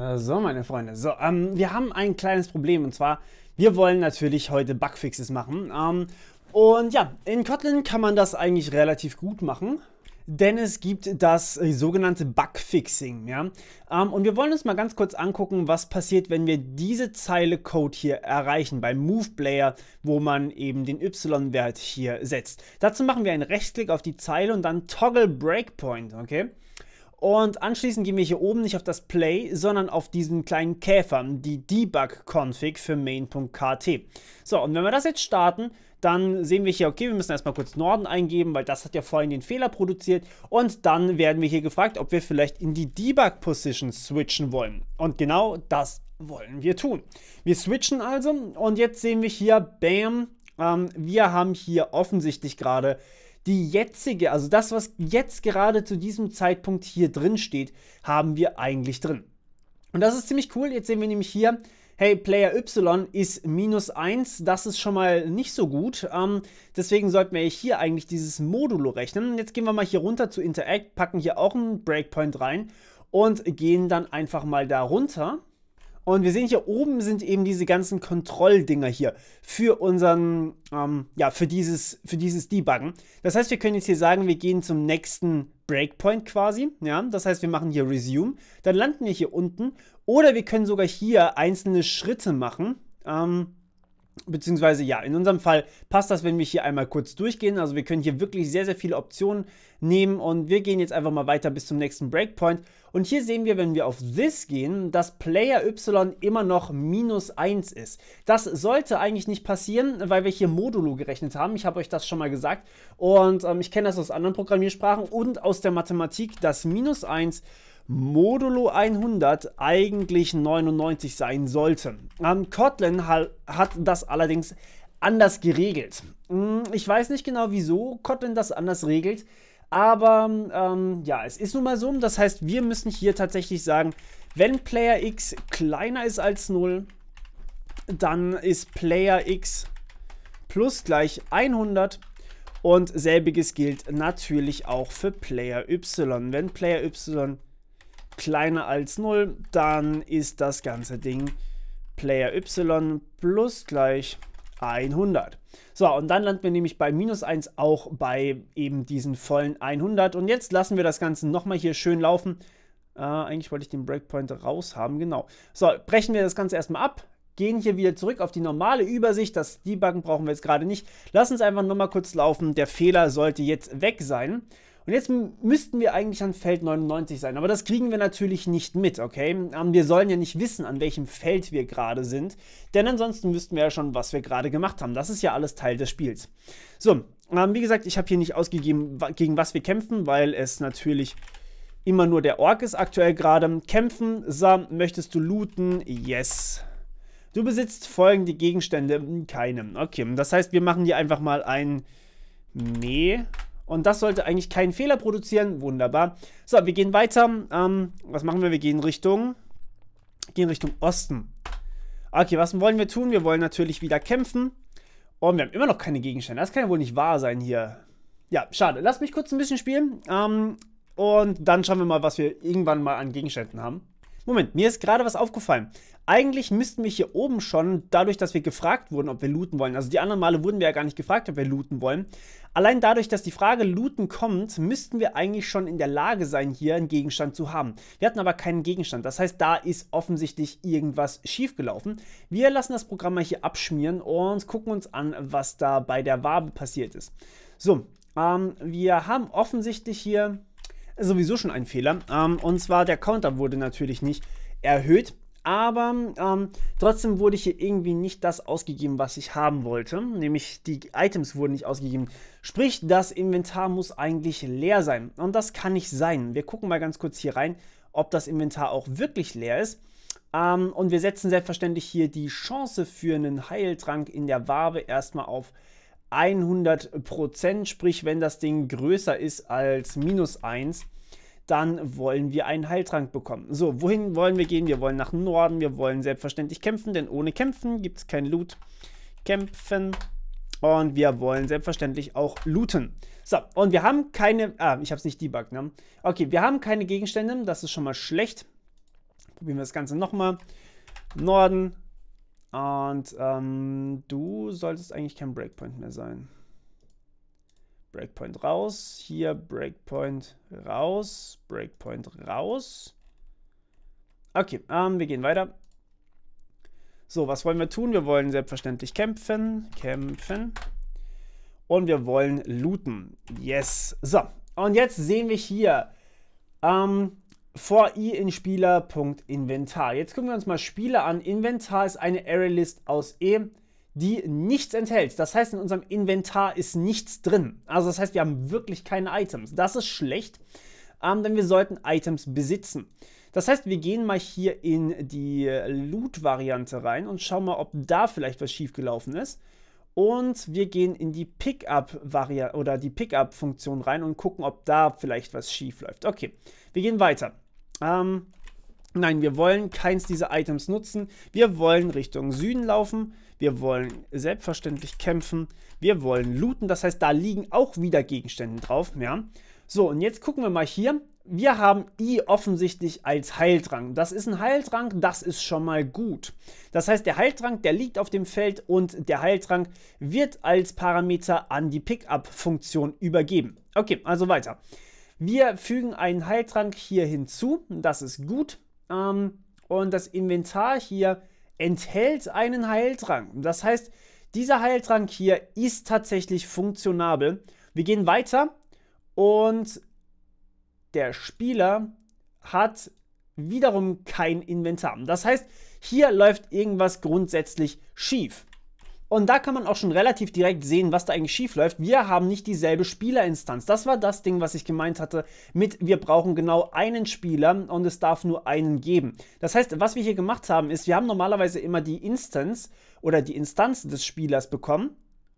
Äh, so, meine Freunde. So, ähm, wir haben ein kleines Problem und zwar, wir wollen natürlich heute Bugfixes machen. Ähm, und ja, in Kotlin kann man das eigentlich relativ gut machen, denn es gibt das äh, sogenannte Bugfixing. Ja? Ähm, und wir wollen uns mal ganz kurz angucken, was passiert, wenn wir diese Zeile Code hier erreichen, beim Move Player, wo man eben den Y-Wert hier setzt. Dazu machen wir einen Rechtsklick auf die Zeile und dann Toggle Breakpoint, okay? Und anschließend gehen wir hier oben nicht auf das Play, sondern auf diesen kleinen Käfer, die Debug-Config für main.kt. So, und wenn wir das jetzt starten, dann sehen wir hier, okay, wir müssen erstmal kurz Norden eingeben, weil das hat ja vorhin den Fehler produziert. Und dann werden wir hier gefragt, ob wir vielleicht in die Debug-Position switchen wollen. Und genau das wollen wir tun. Wir switchen also und jetzt sehen wir hier, bam, ähm, wir haben hier offensichtlich gerade die jetzige, also das, was jetzt gerade zu diesem Zeitpunkt hier drin steht, haben wir eigentlich drin. Und das ist ziemlich cool. Jetzt sehen wir nämlich hier, hey, Player Y ist minus 1, das ist schon mal nicht so gut. Ähm, deswegen sollten wir hier eigentlich dieses Modulo rechnen. Jetzt gehen wir mal hier runter zu Interact, packen hier auch einen Breakpoint rein und gehen dann einfach mal da runter und wir sehen hier oben sind eben diese ganzen Kontrolldinger hier für unseren, ähm, ja, für dieses, für dieses Debuggen. Das heißt, wir können jetzt hier sagen, wir gehen zum nächsten Breakpoint quasi. Ja, das heißt, wir machen hier Resume. Dann landen wir hier unten. Oder wir können sogar hier einzelne Schritte machen. Ähm, Beziehungsweise ja, in unserem Fall passt das, wenn wir hier einmal kurz durchgehen. Also wir können hier wirklich sehr, sehr viele Optionen nehmen und wir gehen jetzt einfach mal weiter bis zum nächsten Breakpoint. Und hier sehen wir, wenn wir auf This gehen, dass Player Y immer noch minus 1 ist. Das sollte eigentlich nicht passieren, weil wir hier Modulo gerechnet haben. Ich habe euch das schon mal gesagt und ähm, ich kenne das aus anderen Programmiersprachen und aus der Mathematik, dass minus 1 Modulo 100 eigentlich 99 sein sollten. Ähm, Kotlin hat das allerdings anders geregelt. Hm, ich weiß nicht genau, wieso Kotlin das anders regelt, aber ähm, ja, es ist nun mal so. Das heißt, wir müssen hier tatsächlich sagen, wenn Player x kleiner ist als 0, dann ist Player x plus gleich 100 und selbiges gilt natürlich auch für Player y. Wenn Player y kleiner als 0, dann ist das ganze Ding Player Y plus gleich 100. So, und dann landen wir nämlich bei minus 1 auch bei eben diesen vollen 100. Und jetzt lassen wir das Ganze nochmal hier schön laufen. Äh, eigentlich wollte ich den Breakpoint raus haben, genau. So, brechen wir das Ganze erstmal ab. Gehen hier wieder zurück auf die normale Übersicht. Das Debuggen brauchen wir jetzt gerade nicht. Lass uns einfach nochmal kurz laufen. Der Fehler sollte jetzt weg sein. Und jetzt müssten wir eigentlich an Feld 99 sein, aber das kriegen wir natürlich nicht mit, okay? Ähm, wir sollen ja nicht wissen, an welchem Feld wir gerade sind, denn ansonsten wüssten wir ja schon, was wir gerade gemacht haben. Das ist ja alles Teil des Spiels. So, ähm, wie gesagt, ich habe hier nicht ausgegeben, gegen was wir kämpfen, weil es natürlich immer nur der Ork ist aktuell gerade. Kämpfen, Sam, möchtest du looten? Yes. Du besitzt folgende Gegenstände, hm, keine. Okay, das heißt, wir machen hier einfach mal ein... Nee, und das sollte eigentlich keinen Fehler produzieren. Wunderbar. So, wir gehen weiter. Ähm, was machen wir? Wir gehen Richtung, gehen Richtung Osten. Okay, was wollen wir tun? Wir wollen natürlich wieder kämpfen. Und wir haben immer noch keine Gegenstände. Das kann ja wohl nicht wahr sein hier. Ja, schade. Lass mich kurz ein bisschen spielen. Ähm, und dann schauen wir mal, was wir irgendwann mal an Gegenständen haben. Moment, mir ist gerade was aufgefallen. Eigentlich müssten wir hier oben schon, dadurch, dass wir gefragt wurden, ob wir looten wollen, also die anderen Male wurden wir ja gar nicht gefragt, ob wir looten wollen, allein dadurch, dass die Frage looten kommt, müssten wir eigentlich schon in der Lage sein, hier einen Gegenstand zu haben. Wir hatten aber keinen Gegenstand, das heißt, da ist offensichtlich irgendwas schiefgelaufen. Wir lassen das Programm mal hier abschmieren und gucken uns an, was da bei der Wabe passiert ist. So, ähm, wir haben offensichtlich hier sowieso schon ein Fehler. Ähm, und zwar der Counter wurde natürlich nicht erhöht. Aber ähm, trotzdem wurde hier irgendwie nicht das ausgegeben, was ich haben wollte. Nämlich die Items wurden nicht ausgegeben. Sprich, das Inventar muss eigentlich leer sein. Und das kann nicht sein. Wir gucken mal ganz kurz hier rein, ob das Inventar auch wirklich leer ist. Ähm, und wir setzen selbstverständlich hier die Chance für einen Heiltrank in der Wabe erstmal auf 100%, sprich wenn das Ding größer ist als minus 1, dann wollen wir einen Heiltrank bekommen. So, wohin wollen wir gehen? Wir wollen nach Norden, wir wollen selbstverständlich kämpfen, denn ohne Kämpfen gibt es kein Loot. Kämpfen und wir wollen selbstverständlich auch looten. So, und wir haben keine, ah, ich habe es nicht debuggt, ne? Okay, wir haben keine Gegenstände, das ist schon mal schlecht. Probieren wir das Ganze nochmal. Norden, und ähm, du solltest eigentlich kein Breakpoint mehr sein. Breakpoint raus, hier Breakpoint raus, Breakpoint raus. Okay, ähm, wir gehen weiter. So, was wollen wir tun? Wir wollen selbstverständlich kämpfen, kämpfen. Und wir wollen looten. Yes. So, und jetzt sehen wir hier, ähm, for i in Spieler.inventar. Jetzt gucken wir uns mal Spieler an. Inventar ist eine Array-List aus e, die nichts enthält. Das heißt, in unserem Inventar ist nichts drin. Also das heißt, wir haben wirklich keine Items. Das ist schlecht, ähm, denn wir sollten Items besitzen. Das heißt, wir gehen mal hier in die Loot-Variante rein und schauen mal, ob da vielleicht was schiefgelaufen ist. Und wir gehen in die Pickup-Variante oder die Pickup-Funktion rein und gucken, ob da vielleicht was schief läuft. Okay. Wir gehen weiter. Ähm, nein, wir wollen keins dieser Items nutzen. Wir wollen Richtung Süden laufen. Wir wollen selbstverständlich kämpfen. Wir wollen looten. Das heißt, da liegen auch wieder Gegenstände drauf. Ja. So, und jetzt gucken wir mal hier. Wir haben I e offensichtlich als Heiltrank. Das ist ein Heiltrank, das ist schon mal gut. Das heißt, der Heiltrank, der liegt auf dem Feld und der Heiltrank wird als Parameter an die Pickup-Funktion übergeben. Okay, also weiter. Wir fügen einen Heiltrank hier hinzu, das ist gut. Ähm, und das Inventar hier enthält einen Heiltrank. Das heißt, dieser Heiltrank hier ist tatsächlich funktionabel. Wir gehen weiter und der Spieler hat wiederum kein Inventar. Das heißt, hier läuft irgendwas grundsätzlich schief. Und da kann man auch schon relativ direkt sehen, was da eigentlich schief läuft. Wir haben nicht dieselbe Spielerinstanz. Das war das Ding, was ich gemeint hatte mit, wir brauchen genau einen Spieler und es darf nur einen geben. Das heißt, was wir hier gemacht haben, ist, wir haben normalerweise immer die Instanz oder die Instanz des Spielers bekommen.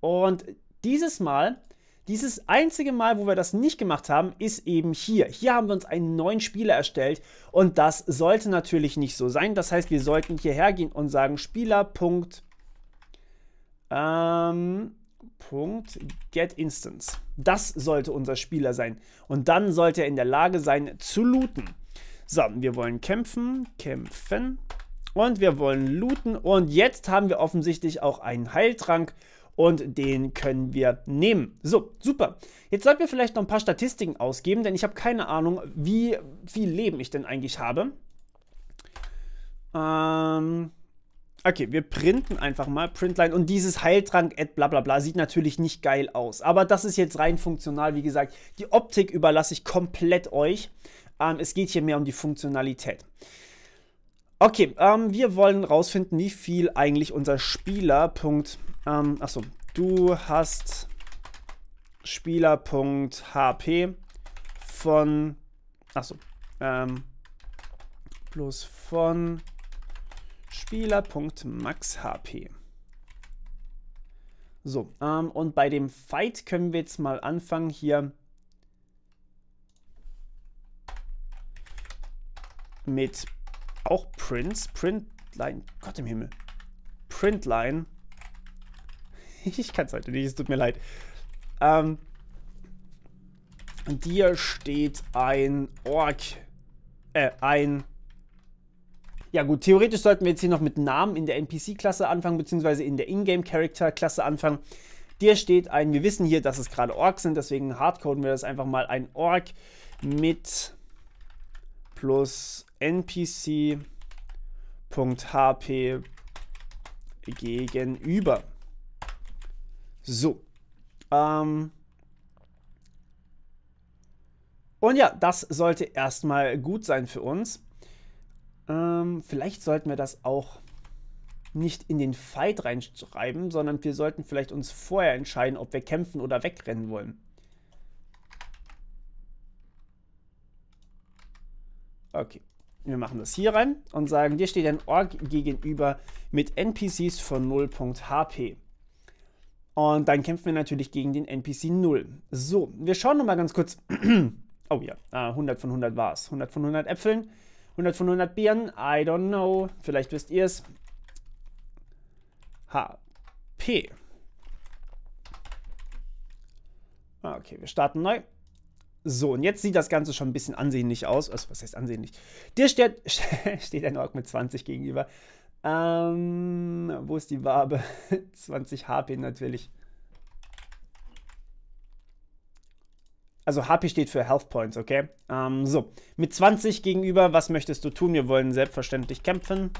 Und dieses Mal dieses einzige Mal, wo wir das nicht gemacht haben, ist eben hier. Hier haben wir uns einen neuen Spieler erstellt und das sollte natürlich nicht so sein. Das heißt, wir sollten hierher gehen und sagen Spieler. Ähm, Punkt Get Instance. Das sollte unser Spieler sein. Und dann sollte er in der Lage sein zu looten. So, wir wollen kämpfen, kämpfen. Und wir wollen looten. Und jetzt haben wir offensichtlich auch einen Heiltrank. Und den können wir nehmen. So, super. Jetzt sollten wir vielleicht noch ein paar Statistiken ausgeben, denn ich habe keine Ahnung, wie viel Leben ich denn eigentlich habe. Ähm, Okay, wir printen einfach mal Printline und dieses Heiltrank at bla bla bla sieht natürlich nicht geil aus. Aber das ist jetzt rein funktional, wie gesagt. Die Optik überlasse ich komplett euch. Ähm, es geht hier mehr um die Funktionalität. Okay, ähm, wir wollen rausfinden, wie viel eigentlich unser Spieler. ähm, achso, du hast Spieler.hp von. Achso, ähm, bloß von Spieler.maxHP. So, ähm, und bei dem Fight können wir jetzt mal anfangen hier mit auch Prints, Printline, Gott im Himmel, Printline. ich kann es heute nicht, es tut mir leid. Ähm, dir steht ein Ork, äh, ein ja gut, theoretisch sollten wir jetzt hier noch mit Namen in der NPC-Klasse anfangen, beziehungsweise in der Ingame-Character-Klasse anfangen. Dir steht ein, wir wissen hier, dass es gerade Orks sind, deswegen hardcoden wir das einfach mal ein Ork mit plus npc.hp gegenüber. So. Ähm Und ja, das sollte erstmal gut sein für uns. Ähm, vielleicht sollten wir das auch nicht in den Fight reinschreiben, sondern wir sollten vielleicht uns vorher entscheiden, ob wir kämpfen oder wegrennen wollen. Okay. Wir machen das hier rein und sagen, dir steht ein Org gegenüber mit NPCs von 0.HP. Und dann kämpfen wir natürlich gegen den NPC 0. So, wir schauen nochmal ganz kurz. oh ja, 100 ah, von 100 war es. 100 von 100 Äpfeln. 100 von 100 Bieren? I don't know. Vielleicht wisst ihr es. HP. Ah, okay, wir starten neu. So, und jetzt sieht das Ganze schon ein bisschen ansehnlich aus. Also, was heißt ansehnlich? Dir steht, steht ein Ork mit 20 gegenüber. Ähm, wo ist die Wabe? 20 HP natürlich. Also HP steht für Health Points, okay? Ähm, so, mit 20 gegenüber, was möchtest du tun? Wir wollen selbstverständlich kämpfen.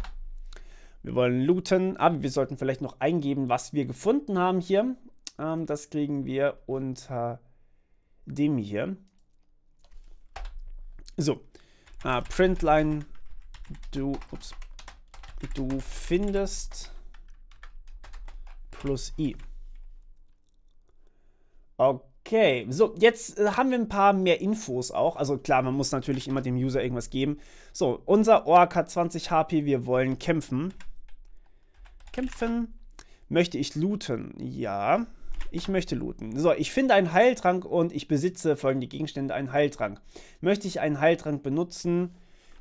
Wir wollen looten, aber ah, wir sollten vielleicht noch eingeben, was wir gefunden haben hier. Ähm, das kriegen wir unter dem hier. So, äh, Printline, du, ups, du findest plus i. Okay. Okay, so, jetzt äh, haben wir ein paar mehr Infos auch. Also klar, man muss natürlich immer dem User irgendwas geben. So, unser Ork hat 20 HP, wir wollen kämpfen. Kämpfen. Möchte ich looten? Ja, ich möchte looten. So, ich finde einen Heiltrank und ich besitze folgende Gegenstände einen Heiltrank. Möchte ich einen Heiltrank benutzen?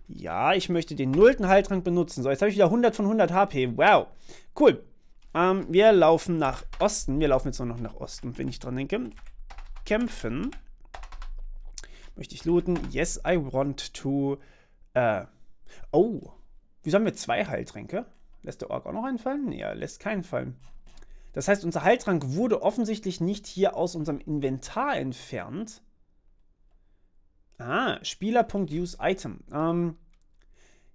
Ja, ich möchte den nullten Heiltrank benutzen. So, jetzt habe ich wieder 100 von 100 HP. Wow, cool. Ähm, wir laufen nach Osten. Wir laufen jetzt nur noch nach Osten, wenn ich dran denke kämpfen. Möchte ich looten? Yes, I want to. Äh, oh, wieso haben wir zwei Heiltränke? Lässt der Ork auch noch einen fallen? Nee, er lässt keinen fallen. Das heißt, unser Heiltrank wurde offensichtlich nicht hier aus unserem Inventar entfernt. Ah, Spieler.useItem. Ähm,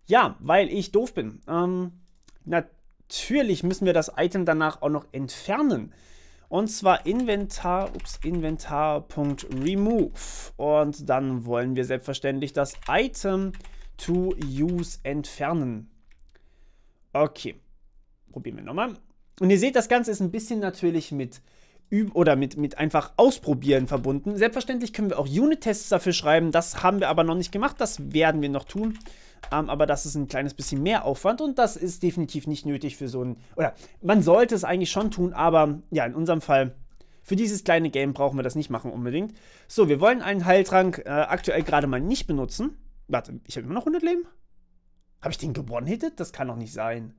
ja, weil ich doof bin. Ähm, natürlich müssen wir das Item danach auch noch entfernen. Und zwar Inventar, ups, Inventar.remove. Und dann wollen wir selbstverständlich das Item to use entfernen. Okay, probieren wir nochmal. Und ihr seht, das Ganze ist ein bisschen natürlich mit oder mit, mit einfach Ausprobieren verbunden. Selbstverständlich können wir auch Unit-Tests dafür schreiben. Das haben wir aber noch nicht gemacht. Das werden wir noch tun. Ähm, aber das ist ein kleines bisschen mehr Aufwand und das ist definitiv nicht nötig für so ein. Oder man sollte es eigentlich schon tun, aber ja, in unserem Fall. Für dieses kleine Game brauchen wir das nicht machen unbedingt. So, wir wollen einen Heiltrank äh, aktuell gerade mal nicht benutzen. Warte, ich habe immer noch 100 Leben? Habe ich den gewonnen hittet? Das kann doch nicht sein.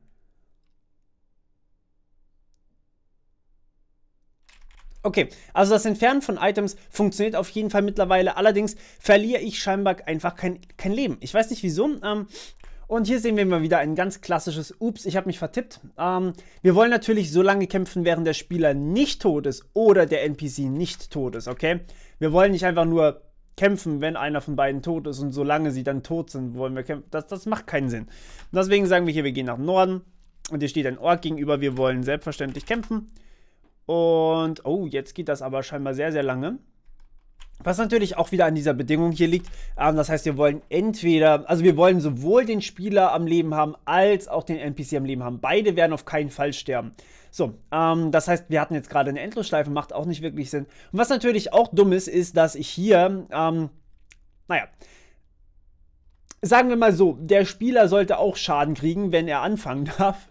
Okay, also das Entfernen von Items funktioniert auf jeden Fall mittlerweile. Allerdings verliere ich scheinbar einfach kein, kein Leben. Ich weiß nicht wieso. Ähm, und hier sehen wir mal wieder ein ganz klassisches Ups, ich habe mich vertippt. Ähm, wir wollen natürlich so lange kämpfen, während der Spieler nicht tot ist oder der NPC nicht tot ist, okay? Wir wollen nicht einfach nur kämpfen, wenn einer von beiden tot ist und solange sie dann tot sind, wollen wir kämpfen. Das, das macht keinen Sinn. deswegen sagen wir hier, wir gehen nach Norden und hier steht ein Ort gegenüber, wir wollen selbstverständlich kämpfen. Und, oh, jetzt geht das aber scheinbar sehr, sehr lange. Was natürlich auch wieder an dieser Bedingung hier liegt. Ähm, das heißt, wir wollen entweder, also wir wollen sowohl den Spieler am Leben haben, als auch den NPC am Leben haben. Beide werden auf keinen Fall sterben. So, ähm, das heißt, wir hatten jetzt gerade eine Endlosschleife, macht auch nicht wirklich Sinn. Und was natürlich auch dumm ist, ist, dass ich hier, ähm, naja, sagen wir mal so, der Spieler sollte auch Schaden kriegen, wenn er anfangen darf.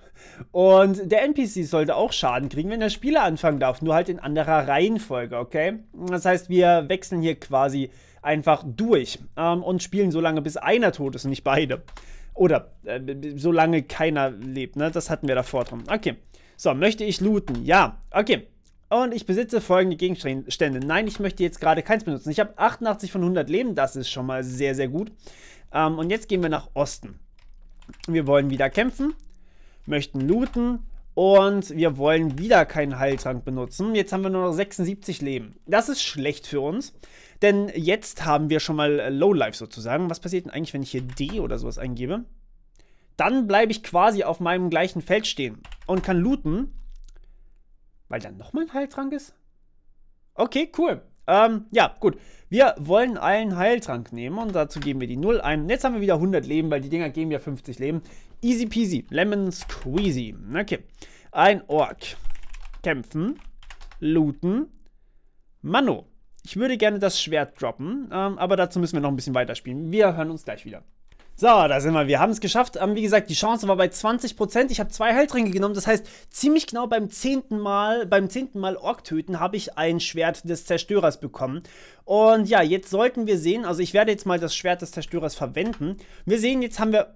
Und der NPC sollte auch Schaden kriegen, wenn der Spieler anfangen darf, nur halt in anderer Reihenfolge, okay? Das heißt, wir wechseln hier quasi einfach durch ähm, und spielen so lange, bis einer tot ist und nicht beide. Oder äh, solange keiner lebt, ne? Das hatten wir davor drin. Okay. So, möchte ich looten? Ja. Okay. Und ich besitze folgende Gegenstände. Nein, ich möchte jetzt gerade keins benutzen. Ich habe 88 von 100 Leben. Das ist schon mal sehr, sehr gut. Ähm, und jetzt gehen wir nach Osten. Wir wollen wieder kämpfen möchten looten und wir wollen wieder keinen Heiltrank benutzen. Jetzt haben wir nur noch 76 Leben. Das ist schlecht für uns, denn jetzt haben wir schon mal äh, Low Life sozusagen. Was passiert denn eigentlich, wenn ich hier D oder sowas eingebe? Dann bleibe ich quasi auf meinem gleichen Feld stehen und kann looten, weil dann nochmal ein Heiltrank ist. Okay, cool. Ähm, ja, gut. Wir wollen einen Heiltrank nehmen und dazu geben wir die 0 ein. Jetzt haben wir wieder 100 Leben, weil die Dinger geben ja 50 Leben. Easy peasy. Lemon squeezy. Okay. Ein Ork. Kämpfen. Looten. Mano. Ich würde gerne das Schwert droppen, ähm, aber dazu müssen wir noch ein bisschen weiterspielen. Wir hören uns gleich wieder. So, da sind wir. Wir haben es geschafft. Ähm, wie gesagt, die Chance war bei 20%. Ich habe zwei Heiltränke genommen. Das heißt, ziemlich genau beim zehnten Mal, beim zehnten Mal Ork töten, habe ich ein Schwert des Zerstörers bekommen. Und ja, jetzt sollten wir sehen, also ich werde jetzt mal das Schwert des Zerstörers verwenden. Wir sehen, jetzt haben wir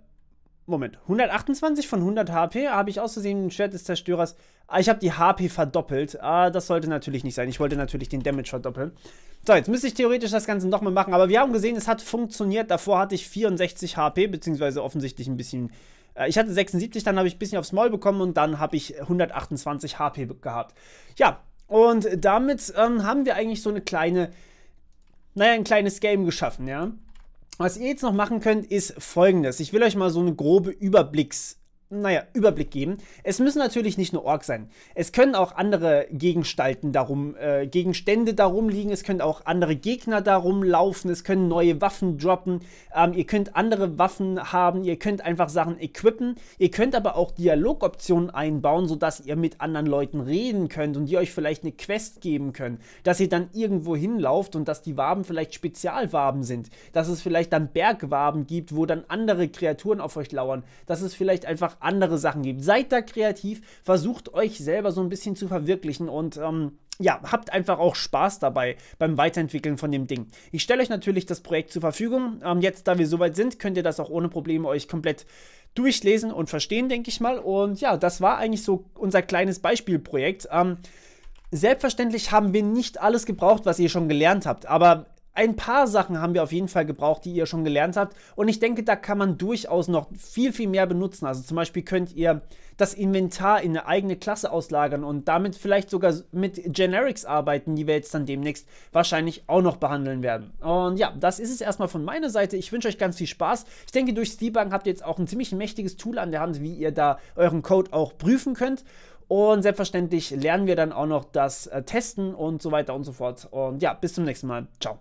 Moment, 128 von 100 HP habe ich aus Versehen ein Schwert des Zerstörers. Ah, ich habe die HP verdoppelt. Ah, das sollte natürlich nicht sein. Ich wollte natürlich den Damage verdoppeln. So, jetzt müsste ich theoretisch das Ganze nochmal machen. Aber wir haben gesehen, es hat funktioniert. Davor hatte ich 64 HP, beziehungsweise offensichtlich ein bisschen... Äh, ich hatte 76, dann habe ich ein bisschen aufs Maul bekommen und dann habe ich 128 HP gehabt. Ja, und damit ähm, haben wir eigentlich so eine kleine... Naja, ein kleines Game geschaffen, ja. Was ihr jetzt noch machen könnt, ist folgendes. Ich will euch mal so eine grobe Überblicks- naja, Überblick geben. Es müssen natürlich nicht nur Orks sein. Es können auch andere Gegenstalten darum, äh, Gegenstände darum liegen. Es können auch andere Gegner darum laufen. Es können neue Waffen droppen. Ähm, ihr könnt andere Waffen haben. Ihr könnt einfach Sachen equippen. Ihr könnt aber auch Dialogoptionen einbauen, sodass ihr mit anderen Leuten reden könnt und die euch vielleicht eine Quest geben können. Dass ihr dann irgendwo hinlauft und dass die Waben vielleicht Spezialwaben sind. Dass es vielleicht dann Bergwaben gibt, wo dann andere Kreaturen auf euch lauern. Dass es vielleicht einfach einfach andere Sachen gibt. Seid da kreativ, versucht euch selber so ein bisschen zu verwirklichen und ähm, ja, habt einfach auch Spaß dabei beim Weiterentwickeln von dem Ding. Ich stelle euch natürlich das Projekt zur Verfügung. Ähm, jetzt, da wir soweit sind, könnt ihr das auch ohne Probleme euch komplett durchlesen und verstehen, denke ich mal. Und ja, das war eigentlich so unser kleines Beispielprojekt. Ähm, selbstverständlich haben wir nicht alles gebraucht, was ihr schon gelernt habt, aber ein paar Sachen haben wir auf jeden Fall gebraucht, die ihr schon gelernt habt. Und ich denke, da kann man durchaus noch viel, viel mehr benutzen. Also zum Beispiel könnt ihr das Inventar in eine eigene Klasse auslagern und damit vielleicht sogar mit Generics arbeiten, die wir jetzt dann demnächst wahrscheinlich auch noch behandeln werden. Und ja, das ist es erstmal von meiner Seite. Ich wünsche euch ganz viel Spaß. Ich denke, durch Steebang habt ihr jetzt auch ein ziemlich mächtiges Tool an der Hand, wie ihr da euren Code auch prüfen könnt. Und selbstverständlich lernen wir dann auch noch das äh, Testen und so weiter und so fort. Und ja, bis zum nächsten Mal. Ciao.